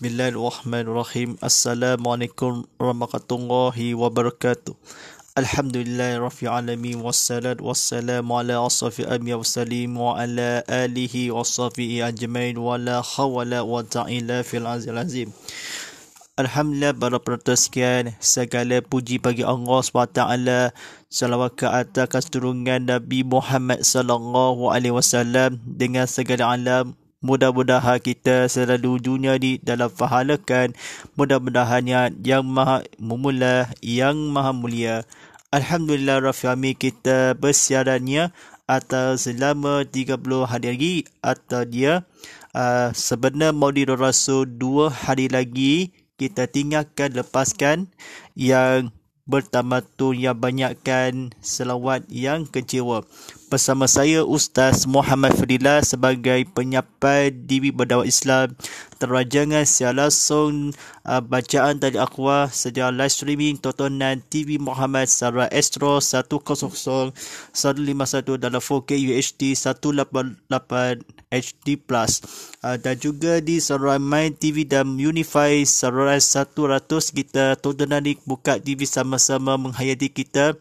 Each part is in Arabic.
Bismillahirrahmanirrahim. Assalamualaikum warahmatullahi wabarakatuh. Alhamdulillah rafi alamin wassalatu wassalamu ala asrafil anbiya wa salim wa ala alihi wa sahbihi ajmain wa la hawla wa ta'ila fil azil azim. Alhamdulillah para penonton sekian segala puji bagi Allah SWT selawat ke atas keturunan Nabi Muhammad sallallahu alaihi wasallam dengan segala alam Mudah-mudahan kita selalu dunia di dalam fahalakan mudah-mudahan yang maha memula yang maha mulia. Alhamdulillah Rafiami kita bersiarannya atau selama 30 hari lagi atau dia uh, sebenar Maulidur Rasul 2 hari lagi kita tinggalkan lepaskan yang tu yang banyakkan selawat yang kecewa bersama saya Ustaz Muhammad Fadila sebagai penyampai Dewi Berdawat Islam terajangan siar langsung uh, bacaan dari Aqwa sedia live streaming tontonan TV Muhammad Sarah Astro 100 151 dalam 4K UHD 188 HD Plus uh, dan juga di Sarah My TV dan Unify Sarah 100 kita tontonan ni buka TV sama-sama menghayati kita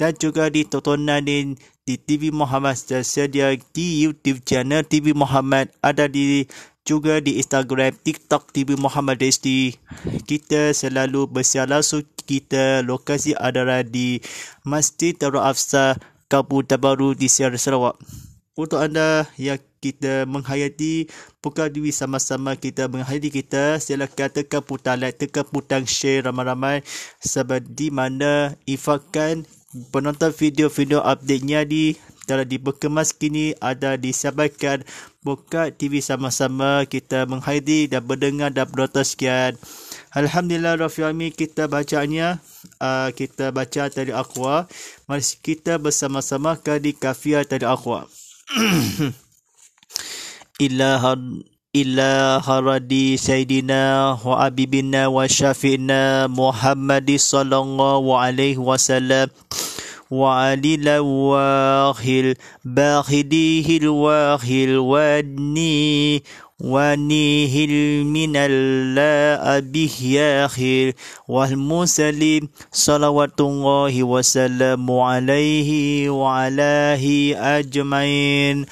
dan juga di tontonan ni di TV Muhammad tersedia di YouTube channel TV Muhammad ada di juga di Instagram TikTok TV Muhammad SD kita selalu bersiar langsung kita lokasi adalah di Masjid Darul Afsa Kampung Terbaru di Sierra Sarawak untuk anda yang kita menghayati buka Dewi sama-sama kita menghayati kita silakan tekan putang like tekan putang share ramai-ramai sebab di mana infakan penonton video-video update-nya di telah dibekemas kini ada disiapkan buka TV sama-sama kita menghadiri dan berdengar dan berdoa sekian Alhamdulillah Rafiami kita bacanya uh, kita baca dari Aqwa mari kita bersama-sama kadi kafiah dari Aqwa Ilahan إلى هردي سيدنا وأبيبنا وشافينا محمد صلى الله عليه وسلم وعلي الواخل باخديه الواخل ودني ونيهل من الله أبيه ياخر والمسلم صلوات الله وسلم عليه وعلى أجمعين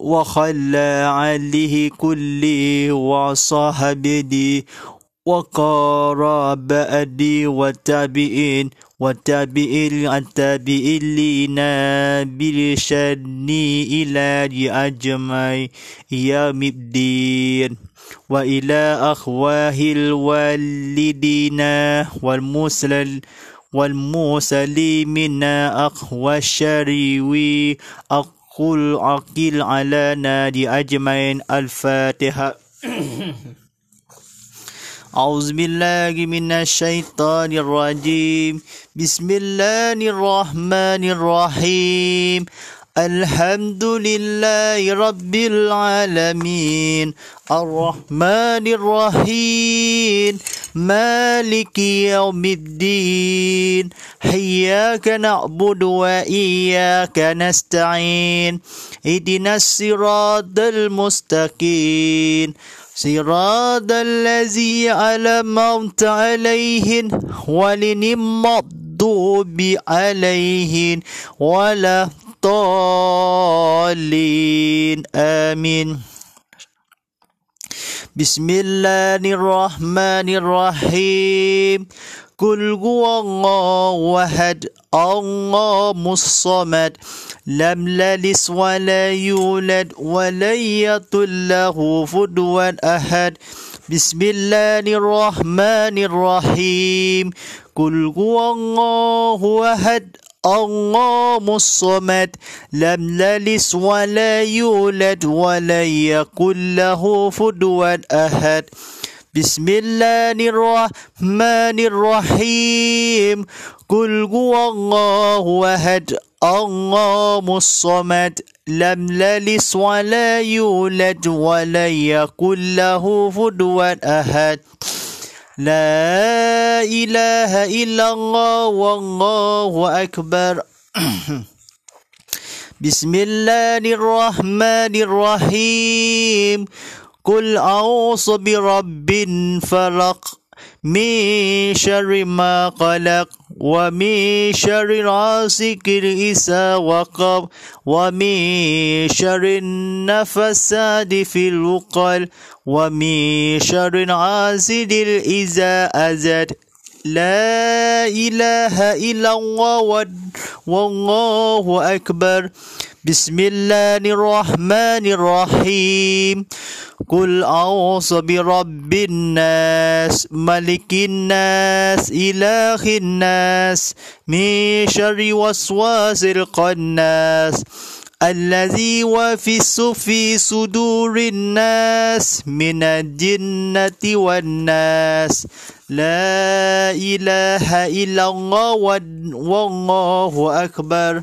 وخلى عليه كلي وصحبدي وقرب أدي والتابئين والتابعين التابعين برشدني إلى أجمع يوم الدين وإلى أخواه الوالدين والمسلم والمسلمين أخوى الشريوي أخ قل عقل على نادي أجمعين الفاتحة أعوذ بالله من الشيطان الرجيم بسم الله الرحمن الرحيم الحمد لله رب العالمين الرحمن الرحيم مالك يوم الدين إياك نعبد وإياك نستعين إدنا الصراط المستقيم صراط الذي موت عليهم ولنم الضوب عليهم ولا طالين آمين بسم الله الرحمن الرحيم قل هو الله أحد الله الصمد لم يلد ولا يولد ولن يكن له كفوا أحد بسم الله الرحمن الرحيم قل هو الله أحد الله الصمد لم يلد ولا يولد ولا يكن له فدوا أحد بسم الله الرحمن الرحيم قل هو الله أحد الله الصمد لم يلد ولا يولد ولا يكن له فدوا أحد لا إله إلا الله والله أكبر بسم الله الرحمن الرحيم قل أعوذ برب الفلق من شر ما قلق ومن شر راسك إذا وقب ومن شر النفسات في الوقل ومن شر حاسد إذا أزد لا إله إلا الله والله أكبر بسم الله الرحمن الرحيم قل أعوذ برب الناس ملك الناس إله الناس من شر وسواس القناس الذي وفي في صدور الناس من الجنة والناس لا إله إلا الله والله أكبر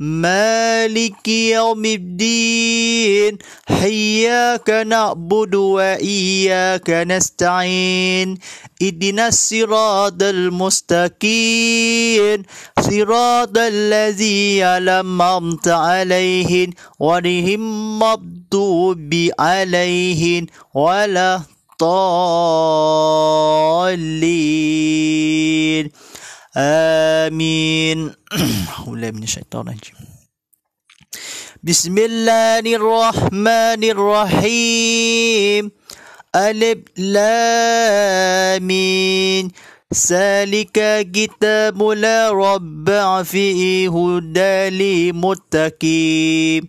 مالك يوم الدين حياك نعبد وإياك نستعين إدنا الصراط المستقيم صراط الذي أنعمت عليهم ولهم مضوب عليهم ولا الضالين آمين ولا من الشيطان الرجيم بسم الله الرحمن الرحيم ألف لامين ذلك كتاب لا ربع فيه هدى للمتقين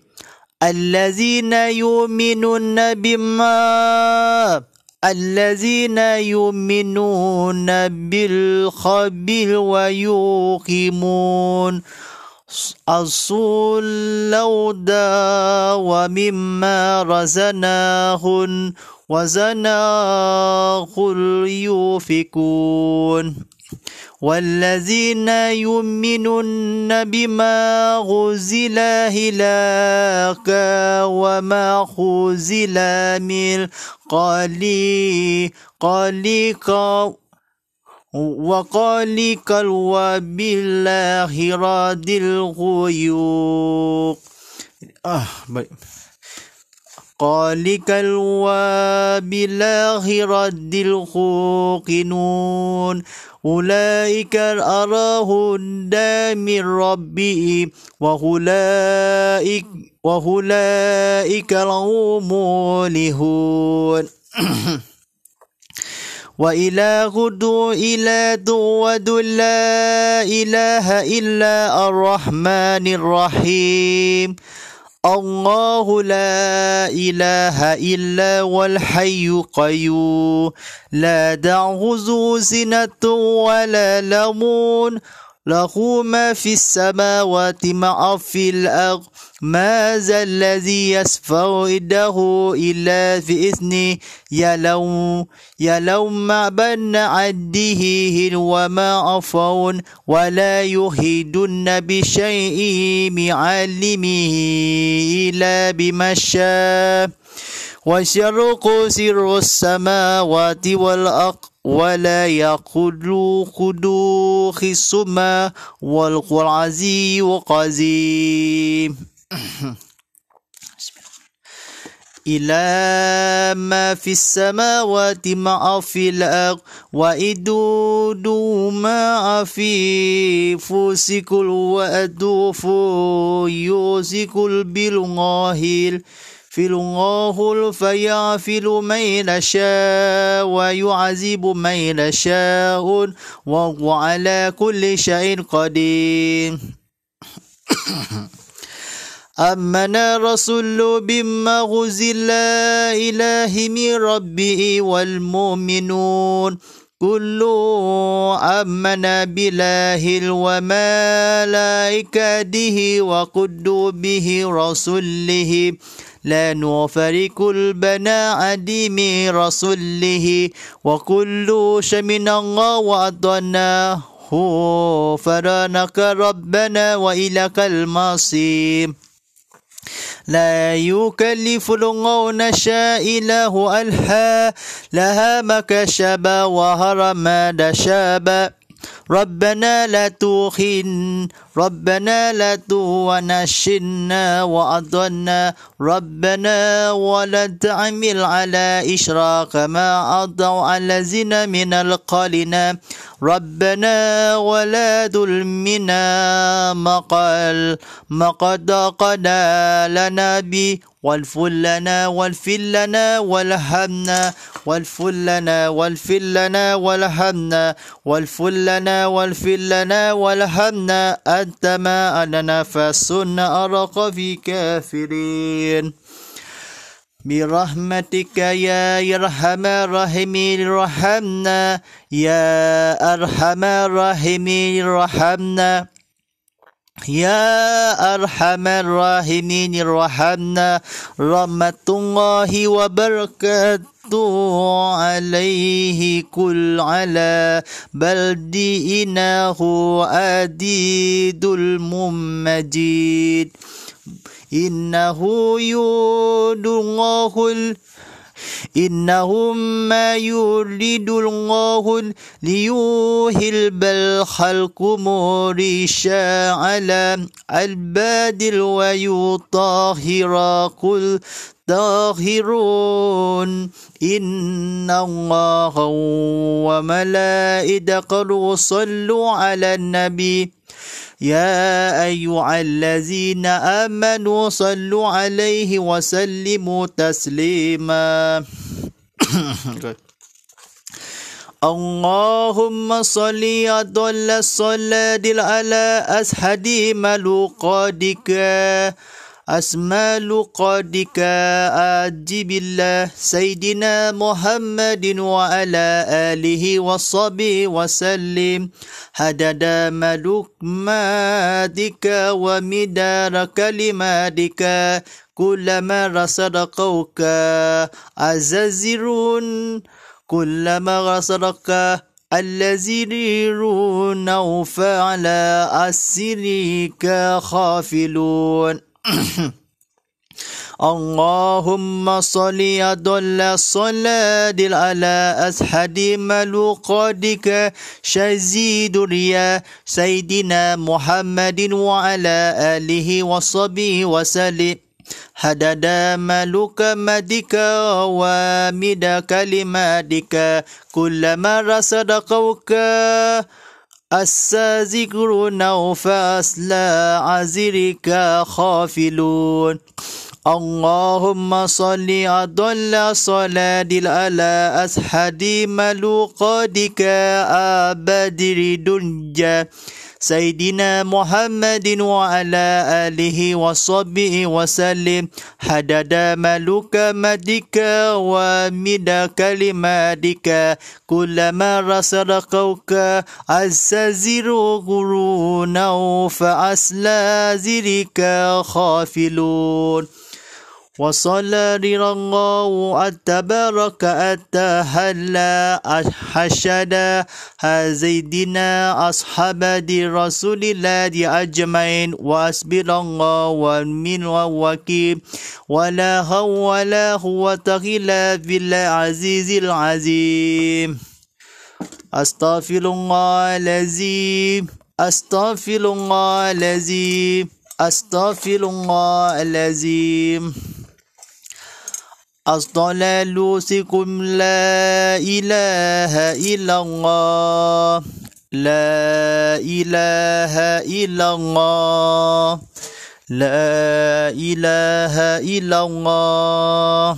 الذين يؤمنون بما الذين يؤمنون بالخبر ويقيمون الصلودة ومما رزناهن وزناه يوفكون والذين يؤمنون بما غزل هلاك وما غزل من قلي قليك وقالك وبالله راد الغيوق آه ah, بي. قالك وبالآخرة الخوقنون أولئك أراه من ربي وأولئك وأولئك الهم لهون وإلى غدو إلى دواد لا إله إلا الرحمن الرحيم الله لا إله إلا هو الحي القيوم لا تعخذه سنة ولا لمون له ما في السماوات ما في الأرض ما ذا الذي يسفع إده إلا في لو يا لو ما بن عديه وما أفون ولا يهدن بشيء معلمه إلا بما شاء وشرق سر السماوات والأرض ولا يقول خدوا خصما والقرعزي وقزيم إلى ما في السماوات ما في الأرض وإدود ما في فوسكل وأدوف يوسكل بالغاهل يغفر الله فيغفر من يشاء ويعذب من يشاء وهو على كل شيء قدير أمنا رسول بما أنزل إله من ربه والمؤمنون كل أمنا بالله وملائكته به رسله لا نفارق البناء ديم رسوله وكل شمن من الله وعدناه فرانك ربنا وإلك المصير لا يكلف الله نشاء إله ألها لها ما كشب وهرم دشاب ربنا لا تخن ربنا لا تونشنا وأضلنا ربنا ولا تعمل على إشراق ما أضوا على زنا من القالنا ربنا ولا تلمنا مقال ما قد قدا لنا بي واغفر لنا واغفر لنا والهمنا واغفر لنا واغفر لنا والهمنا واغفر لنا واغفر لنا والهمنا أنت ما أننا فسنا أرق في كافرين برحمتك يا أرحم الراحمين رحمنا يا أرحم الراحمين رحمنا يا أرحم الراحمين ارحمنا رحمة الله وبركاته عليه كل على بلد إنه أديد الممجد إنه يود الله ما يريد الله ليوهب الخلق مريشا على البادل ويطهر قل طاهرون إن الله وملائكته صلوا على النبي يا أيها الذين آمنوا صلوا عليه وسلموا تسليما اللهم صل وسلم على أسحدي ملوقاتك أسمى لقادك أعجب الله سيدنا محمد وعلى آله وصحبه وسلم حدد ملك مادك ومدار كلماتك كلما رصد قوك أزازرون كلما رصدك الذين فعل أسرك خافلون اللهم صل أدل صلاة على أسحد ملوقاتك شزي دريا سيدنا محمد وعلى آله وصحبه وسلم حدد ملوك مدك ومد كلماتك كلما رصد قوك أسى ذكرنا فأسلى عزرك خافلون اللهم صل أضل صلاة على أسحدي ملوقاتك أبدر دنجا سيدنا محمد وعلى آله وصحبه وسلم حدد ملك مدك ومد كلماتك كلما رسل قوك السزر قرونا فأسلا زرك خافلون وصلى الله التبارك التهلا حشد زيدنا أصحاب رسول الله أجمعين وأسبر الله ومن وكيل ولا هو ولا هو تغيلا بالعزيز العظيم أستغفر الله العظيم أستغفر الله العظيم أستغفر الله العظيم أصطلال سكم لا إله إلا الله لا إله إلا الله لا إله إلا الله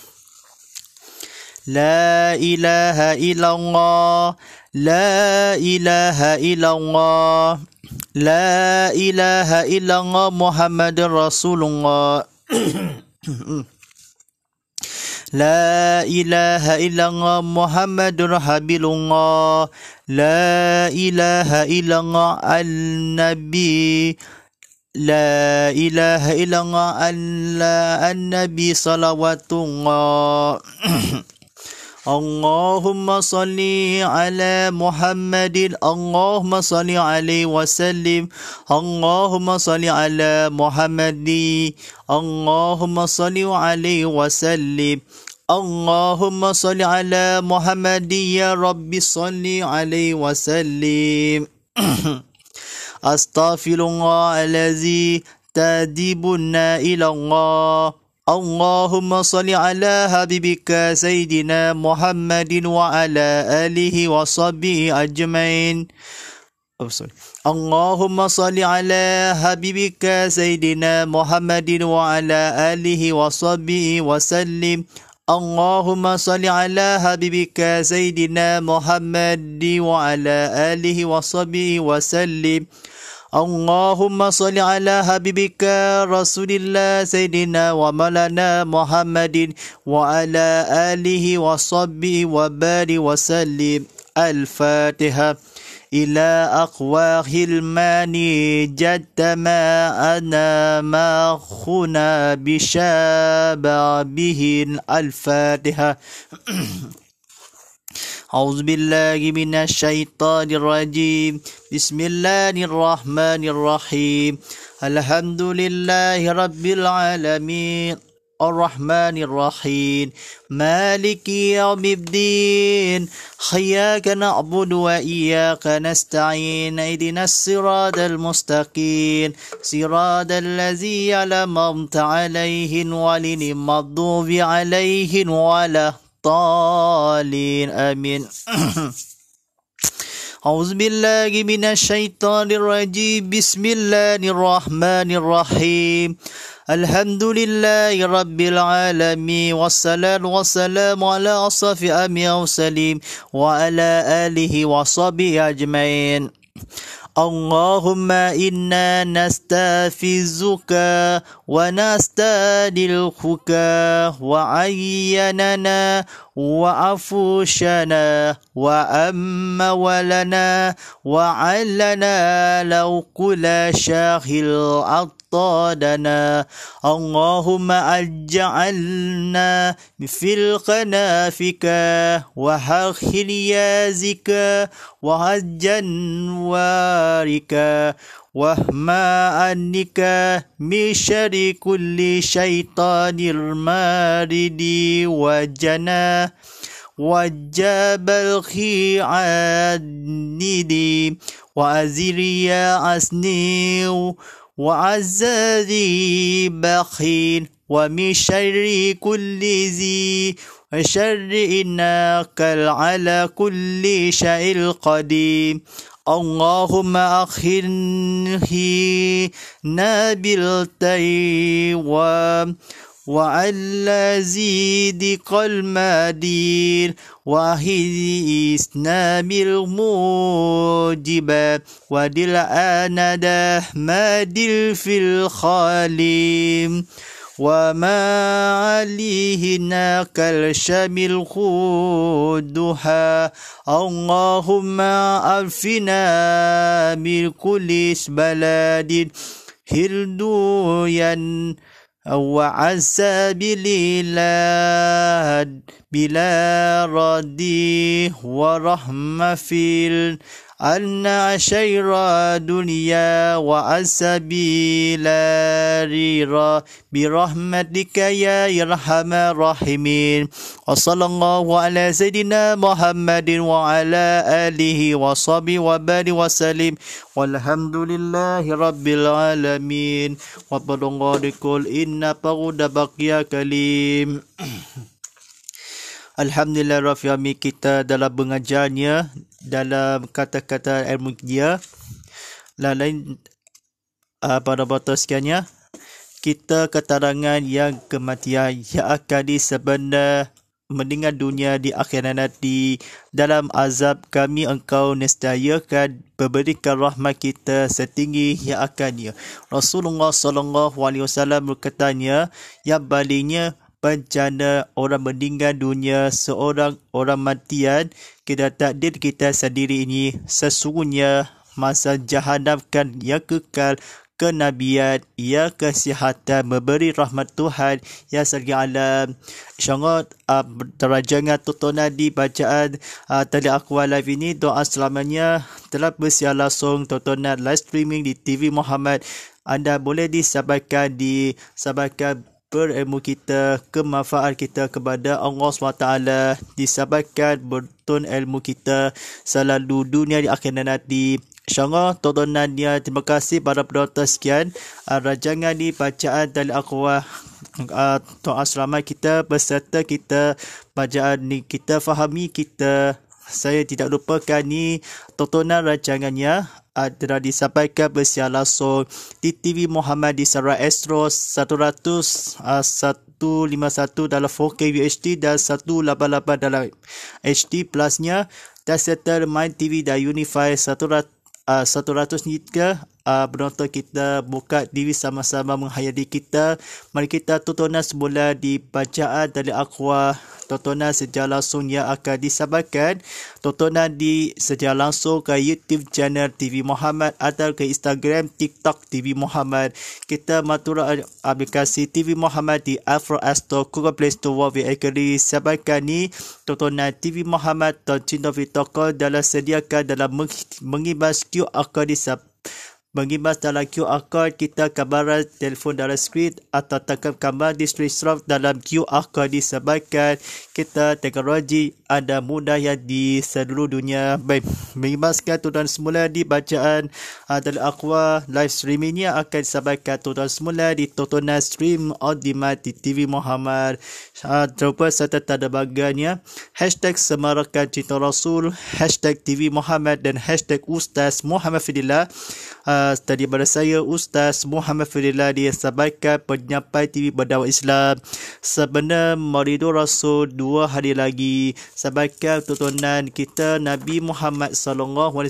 لا إله إلا الله لا إله إلا الله لا إله إلا الله محمد رسول الله لا إله إلا الله محمد حبيب الله لا إله إلا الله النبي لا إله إلا الله النبي صلوات الله اللهم صل على محمد اللهم صل عليه وسلم اللهم صل على محمد اللهم صل عليه وسلم اللهم صل على محمد يا رب صل عليه وسلم أستغفر الله الذي تديبنا إلى الله اللهم صل على حبيبك سيدنا محمد وعلى آله وصحبه أجمعين oh, اللهم صل على حبيبك سيدنا محمد وعلى آله وصحبه وسلم اللهم صل على حبيبك سيدنا محمد وعلى آله وصحبه وسلم اللهم صل على حبيبك رسول الله سيدنا ومولانا محمد وعلى آله وصحبه وبارك وسلم الفاتحة إلى أقواه الماني جد ما أنا ما خنا به الفاتحة أعوذ بالله من الشيطان الرجيم بسم الله الرحمن الرحيم الحمد لله رب العالمين الرحمن الرحيم مالك يوم الدين حياك نعبد وإياك نستعين اهدنا الصراط المستقيم صراط الذي أنعمت عليهم ولن المغضوب عليهم ولا الضالين آمين أعوذ بالله من الشيطان الرجيم بسم الله الرحمن الرحيم الحمد لله رب العالمين والصلاة والسلام على أصف أمي وسليم وعلى آله وصحبه أجمعين اللهم إنا نستفزك ونستدلخك وعيننا وعفوشنا وأما ولنا وعلنا لو كل شاه الأرض أصطادنا اللهم أجعلنا في القنافك وحخليازك وهجا وارك وهما أنك من شر كل شيطان مارد وجنا وجاب الخي عندي وأزري أسنيو ذي بخيل ومن شر كل ذي شر إنك على كل شيء قدير اللهم أخرني بالتيوام وعلى زيد المدير وهي إسنام الموجبة ودل آند مادل في الخالم وما عليه ناكل شمل خدها اللهم ألفنا من كل بلد هردويا وعسى بلاد بلا ردي ورحمة في أن عشير دنيا وأسبيل برحمتك يا أرحم الراحمين وصلى الله على سيدنا محمد وعلى آله وصحبه وبارك وسلم والحمد لله رب العالمين وبلغ قل إن بغد بقي كليم Alhamdulillah Rafi Ami kita dalam pengajarnya dalam kata-kata ilmu dia ah, dan lain uh, pada botol sekiannya kita keterangan yang kematian yang akan sebenar mendingan dunia di akhirat nanti dalam azab kami engkau nestayakan berberikan rahmat kita setinggi yang akannya Rasulullah sallallahu alaihi wasallam berkatanya yang balinya bencana orang meninggal dunia seorang orang matian kita takdir kita sendiri ini sesungguhnya masa jahanam kan ia kekal kenabian ia kesihatan memberi rahmat Tuhan yang segi alam syangat uh, ah, terajangan tutona di bacaan uh, ah, tadi aku live ini doa selamanya telah bersiar langsung tontonan live streaming di TV Muhammad anda boleh disabarkan di sabarkan berilmu kita, kemanfaat kita kepada Allah SWT disabarkan bertun ilmu kita selalu dunia di akhirat nanti. InsyaAllah, tontonan dia. Terima kasih para penonton sekian. Ah, Rajangan ni bacaan dari akhwah ah, Tuan Asrama kita berserta kita. Bacaan ni kita fahami kita. Saya tidak lupakan ni tontonan rajangannya adalah disampaikan bersiar langsung di TV Muhammad di Sarawak Astro 151 ah, dalam 4K UHD dan 188 dalam HD plusnya dan serta main TV dan Unify 100, uh, 100 Nika uh, penonton kita buka diri sama-sama menghayati kita. Mari kita tontonan semula di bacaan dari Aqua. Tontonan sejarah langsung yang akan disabarkan. Tontonan di sejarah langsung ke YouTube channel TV Muhammad atau ke Instagram TikTok TV Muhammad. Kita matura aplikasi TV Muhammad di Afro Astro Google Play Store World VHD. Sabarkan ni tontonan TV Muhammad dan Cinta Vitoko dalam sediakan dalam mengibas QR Code di mengimbas dalam QR code kita kamaran telefon dalam skrin atau tangkap kamar di street shop dalam QR code disebabkan kita teknologi ada mudah yang di seluruh dunia baik mengimbaskan tuan semula di bacaan Adal ah, Aqwa live streaming ini akan disebabkan tuan semula di tontonan stream Audima di TV Muhammad ah, terupa serta tanda bagiannya hashtag semarakan cinta rasul hashtag TV Muhammad dan hashtag Ustaz Muhammad Fidillah ah, Ustaz Tadi pada saya Ustaz Muhammad Fadilah Dia sampaikan penyampai TV berdakwah Islam Sebenarnya Maridul Rasul dua hari lagi Sampaikan tontonan kita Nabi Muhammad SAW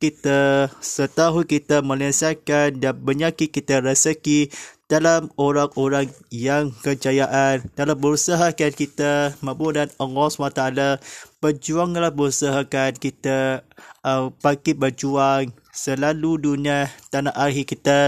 Kita setahu kita melihatkan dan menyakit kita rezeki dalam orang-orang yang kejayaan dalam berusaha kan kita mampu dan Allah SWT berjuanglah berusaha kan kita uh, pakit berjuang selalu dunia tanah akhir kita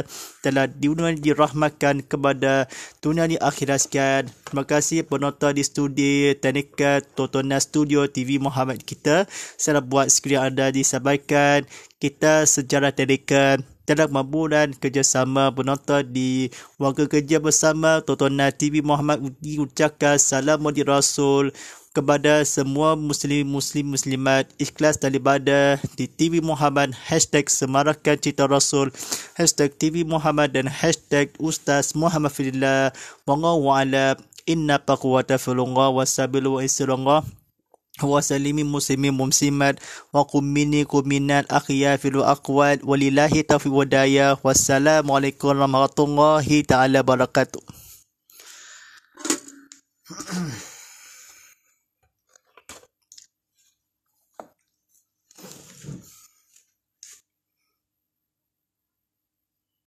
telah diunuhi dirahmatkan kepada dunia di akhirat sekian. Terima kasih penonton di studio Tanika Totona Studio TV Muhammad kita. Saya buat skrin anda disampaikan kita sejarah Tanika telah mampu dan kerjasama penonton di warga kerja bersama Totona TV Muhammad diucapkan salam di Rasul kepada semua muslim-muslim muslimat ikhlas dan ibadah di TV Muhammad hashtag semarakan cita rasul hashtag TV Muhammad dan hashtag Ustaz Muhammad Fidillah wa'ala inna taqwata filungah wa sabilu wa isirungah wa salimi muslimin muslimat wa kumini kuminat akhiya filu akwad wa lillahi taufi wa daya wassalamualaikum warahmatullahi ta'ala barakatuh